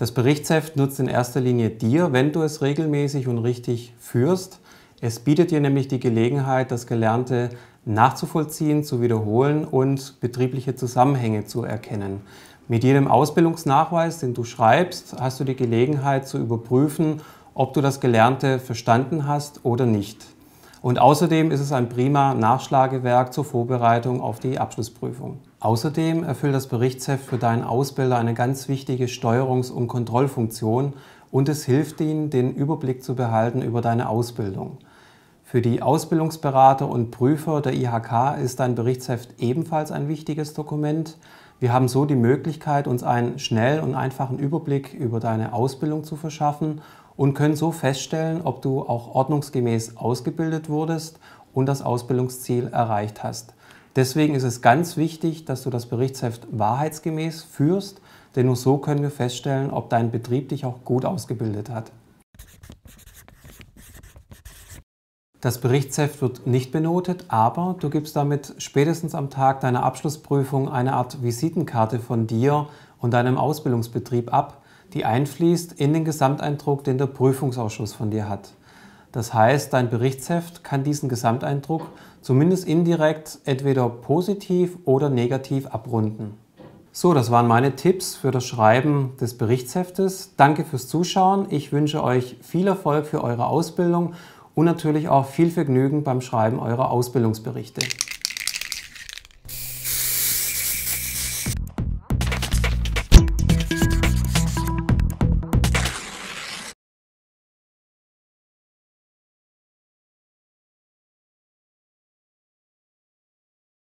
Das Berichtsheft nutzt in erster Linie dir, wenn du es regelmäßig und richtig führst. Es bietet dir nämlich die Gelegenheit, das Gelernte nachzuvollziehen, zu wiederholen und betriebliche Zusammenhänge zu erkennen. Mit jedem Ausbildungsnachweis, den du schreibst, hast du die Gelegenheit zu überprüfen, ob du das Gelernte verstanden hast oder nicht. Und außerdem ist es ein prima Nachschlagewerk zur Vorbereitung auf die Abschlussprüfung. Außerdem erfüllt das Berichtsheft für deinen Ausbilder eine ganz wichtige Steuerungs- und Kontrollfunktion und es hilft ihnen, den Überblick zu behalten über deine Ausbildung. Für die Ausbildungsberater und Prüfer der IHK ist dein Berichtsheft ebenfalls ein wichtiges Dokument. Wir haben so die Möglichkeit, uns einen schnellen und einfachen Überblick über deine Ausbildung zu verschaffen und können so feststellen, ob du auch ordnungsgemäß ausgebildet wurdest und das Ausbildungsziel erreicht hast. Deswegen ist es ganz wichtig, dass du das Berichtsheft wahrheitsgemäß führst, denn nur so können wir feststellen, ob dein Betrieb dich auch gut ausgebildet hat. Das Berichtsheft wird nicht benotet, aber du gibst damit spätestens am Tag deiner Abschlussprüfung eine Art Visitenkarte von dir und deinem Ausbildungsbetrieb ab, die einfließt in den Gesamteindruck, den der Prüfungsausschuss von dir hat. Das heißt, dein Berichtsheft kann diesen Gesamteindruck zumindest indirekt entweder positiv oder negativ abrunden. So, das waren meine Tipps für das Schreiben des Berichtsheftes. Danke fürs Zuschauen. Ich wünsche euch viel Erfolg für eure Ausbildung und natürlich auch viel Vergnügen beim Schreiben eurer Ausbildungsberichte.